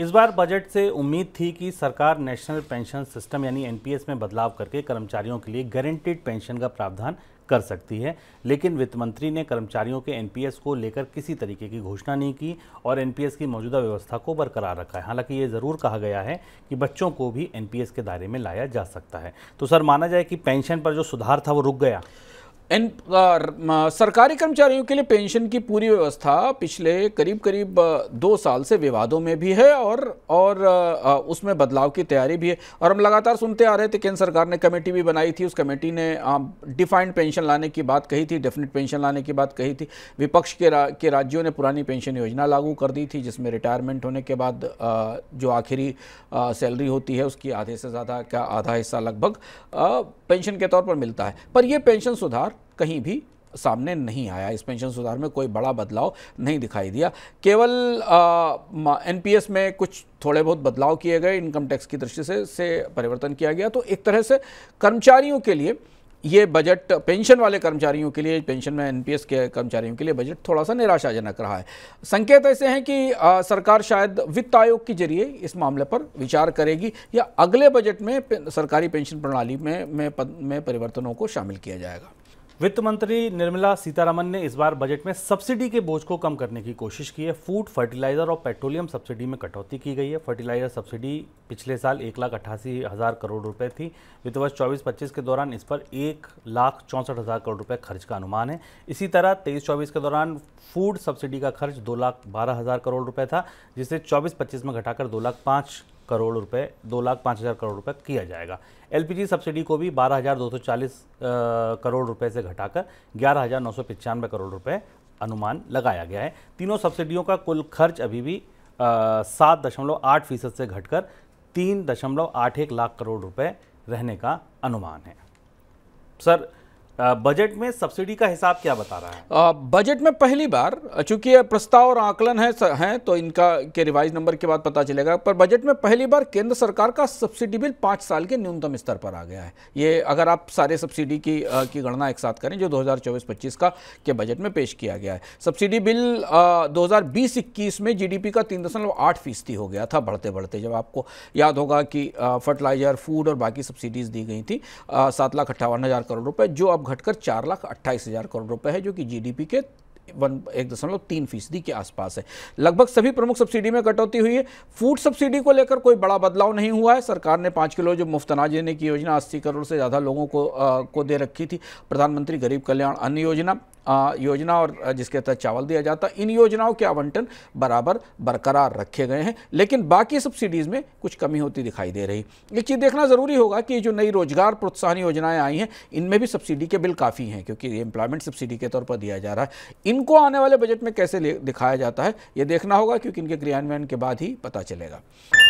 इस बार बजट से उम्मीद थी कि सरकार नेशनल पेंशन सिस्टम यानी एनपीएस में बदलाव करके कर्मचारियों के लिए गारंटेड पेंशन का प्रावधान कर सकती है लेकिन वित्त मंत्री ने कर्मचारियों के एनपीएस को लेकर किसी तरीके की घोषणा नहीं की और एनपीएस की मौजूदा व्यवस्था को बरकरार रखा है हालांकि ये ज़रूर कहा गया है कि बच्चों को भी एनपीएस के दायरे में लाया जा सकता है तो सर माना जाए कि पेंशन पर जो सुधार था वो रुक गया इन सरकारी कर्मचारियों के लिए पेंशन की पूरी व्यवस्था पिछले करीब करीब दो साल से विवादों में भी है और और उसमें बदलाव की तैयारी भी है और हम लगातार सुनते आ रहे थे केंद्र सरकार ने कमेटी भी बनाई थी उस कमेटी ने डिफाइंड पेंशन लाने की बात कही थी डेफिनेट पेंशन लाने की बात कही थी विपक्ष के रा, के राज्यों ने पुरानी पेंशन योजना लागू कर दी थी जिसमें रिटायरमेंट होने के बाद जो आखिरी सैलरी होती है उसकी आधे से ज़्यादा का आधा हिस्सा लगभग पेंशन के तौर पर मिलता है पर यह पेंशन सुधार कहीं भी सामने नहीं आया इस पेंशन सुधार में कोई बड़ा बदलाव नहीं दिखाई दिया केवल एनपीएस में कुछ थोड़े बहुत बदलाव किए गए इनकम टैक्स की दृष्टि से से परिवर्तन किया गया तो एक तरह से कर्मचारियों के लिए ये बजट पेंशन वाले कर्मचारियों के लिए पेंशन में एनपीएस के कर्मचारियों के लिए बजट थोड़ा सा निराशाजनक रहा है संकेत ऐसे हैं कि आ, सरकार शायद वित्त आयोग के जरिए इस मामले पर विचार करेगी या अगले बजट में पे, सरकारी पेंशन प्रणाली में में, में परिवर्तनों को शामिल किया जाएगा वित्त मंत्री निर्मला सीतारमन ने इस बार बजट में सब्सिडी के बोझ को कम करने की कोशिश की है फूड फर्टिलाइजर और पेट्रोलियम सब्सिडी में कटौती की गई है फर्टिलाइजर सब्सिडी पिछले साल एक लाख अट्ठासी हज़ार करोड़ रुपए थी वित्त वर्ष चौबीस पच्चीस के दौरान इस पर एक लाख चौंसठ हज़ार करोड़ रुपए खर्च का अनुमान है इसी तरह तेईस चौबीस के दौरान फूड सब्सिडी का खर्च दो लाख बारह हज़ार करोड़ रुपये था जिसे चौबीस पच्चीस में घटाकर दो लाख पाँच करोड़ रुपए दो लाख पाँच हज़ार करोड़ रुपए किया जाएगा एलपीजी सब्सिडी को भी बारह हज़ार दो सौ चालीस करोड़ रुपए से घटाकर ग्यारह हज़ार नौ सौ पचानवे करोड़ रुपए अनुमान लगाया गया है तीनों सब्सिडियों का कुल खर्च अभी भी सात दशमलव आठ फीसद से घटकर तीन दशमलव आठ एक लाख करोड़ रुपए रहने का अनुमान है सर बजट में सब्सिडी का हिसाब क्या बता रहा है बजट में पहली बार चूंकि प्रस्ताव और आकलन है है तो इनका के रिवाइज नंबर के बाद पता चलेगा पर बजट में पहली बार केंद्र सरकार का सब्सिडी बिल पाँच साल के न्यूनतम स्तर पर आ गया है ये अगर आप सारे सब्सिडी की आ, की गणना एक साथ करें जो 2024-25 का के बजट में पेश किया गया है सब्सिडी बिल दो हज़ार में जी का तीन फीसदी हो गया था बढ़ते बढ़ते जब आपको याद होगा कि फर्टिलाइजर फूड और बाकी सब्सिडीज़ दी गई थी सात लाख अट्ठावन हज़ार करोड़ रुपये जो अब घटकर चार लाख अट्ठाईस हज़ार करोड़ रुपए है जो कि जीडीपी के वन एक दशमलव तीन फीसदी के आसपास है लगभग सभी प्रमुख सब्सिडी में कटौती हुई है फूड सब्सिडी को लेकर कोई बड़ा बदलाव नहीं हुआ है सरकार ने पाँच किलो जो मुफ्त अनाज देने की योजना अस्सी करोड़ से ज़्यादा लोगों को आ, को दे रखी थी प्रधानमंत्री गरीब कल्याण अन्न योजना योजना और जिसके तहत चावल दिया जाता इन योजनाओं के आवंटन बराबर बरकरार रखे गए हैं लेकिन बाकी सब्सिडीज़ में कुछ कमी होती दिखाई दे रही ये चीज़ देखना ज़रूरी होगा कि जो नई रोजगार प्रोत्साहन योजनाएं आई हैं इनमें भी सब्सिडी के बिल काफ़ी हैं क्योंकि एम्प्लॉयमेंट सब्सिडी के तौर पर दिया जा रहा है इनको आने वाले बजट में कैसे दिखाया जाता है ये देखना होगा क्योंकि इनके क्रियान्वयन के बाद ही पता चलेगा